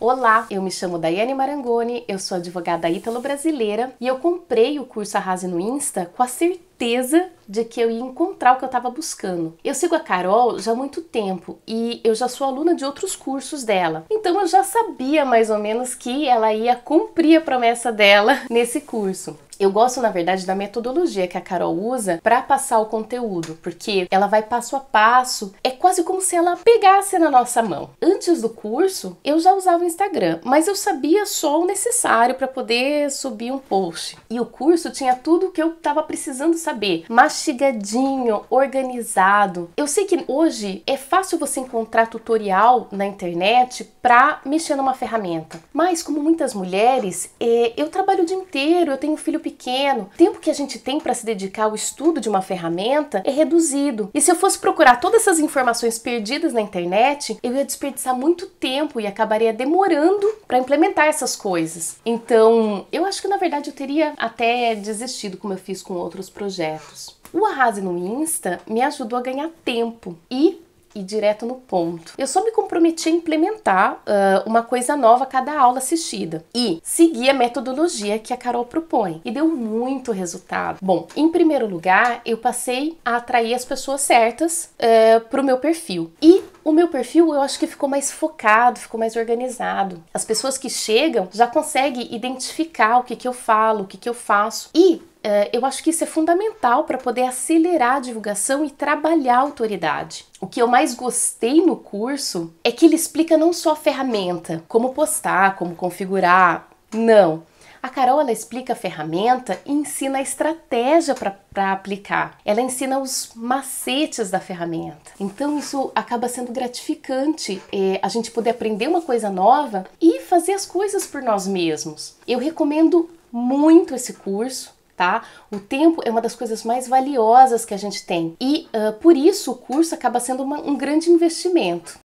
Olá, eu me chamo Daiane Marangoni, eu sou advogada ítalo-brasileira e eu comprei o curso Arrase no Insta com a certeza de que eu ia encontrar o que eu estava buscando. Eu sigo a Carol já há muito tempo e eu já sou aluna de outros cursos dela. Então eu já sabia mais ou menos que ela ia cumprir a promessa dela nesse curso. Eu gosto, na verdade, da metodologia que a Carol usa para passar o conteúdo, porque ela vai passo a passo, é quase como se ela pegasse na nossa mão. Antes do curso, eu já usava o Instagram, mas eu sabia só o necessário para poder subir um post. E o curso tinha tudo o que eu estava precisando saber, mas mastigadinho, organizado. Eu sei que hoje é fácil você encontrar tutorial na internet para mexer numa ferramenta, mas como muitas mulheres, é, eu trabalho o dia inteiro, eu tenho um filho pequeno, o tempo que a gente tem para se dedicar ao estudo de uma ferramenta é reduzido. E se eu fosse procurar todas essas informações perdidas na internet, eu ia desperdiçar muito tempo e acabaria demorando para implementar essas coisas. Então, eu acho que na verdade eu teria até desistido como eu fiz com outros projetos. O Arrase no Insta me ajudou a ganhar tempo e ir direto no ponto. Eu só me comprometi a implementar uh, uma coisa nova a cada aula assistida e seguir a metodologia que a Carol propõe e deu muito resultado. Bom, em primeiro lugar, eu passei a atrair as pessoas certas uh, para o meu perfil e o meu perfil eu acho que ficou mais focado, ficou mais organizado. As pessoas que chegam já conseguem identificar o que, que eu falo, o que, que eu faço. E é, eu acho que isso é fundamental para poder acelerar a divulgação e trabalhar a autoridade. O que eu mais gostei no curso é que ele explica não só a ferramenta, como postar, como configurar, não. A Carol ela explica a ferramenta e ensina a estratégia para aplicar. Ela ensina os macetes da ferramenta. Então isso acaba sendo gratificante é, a gente poder aprender uma coisa nova e fazer as coisas por nós mesmos. Eu recomendo muito esse curso tá? O tempo é uma das coisas mais valiosas que a gente tem e uh, por isso o curso acaba sendo uma, um grande investimento.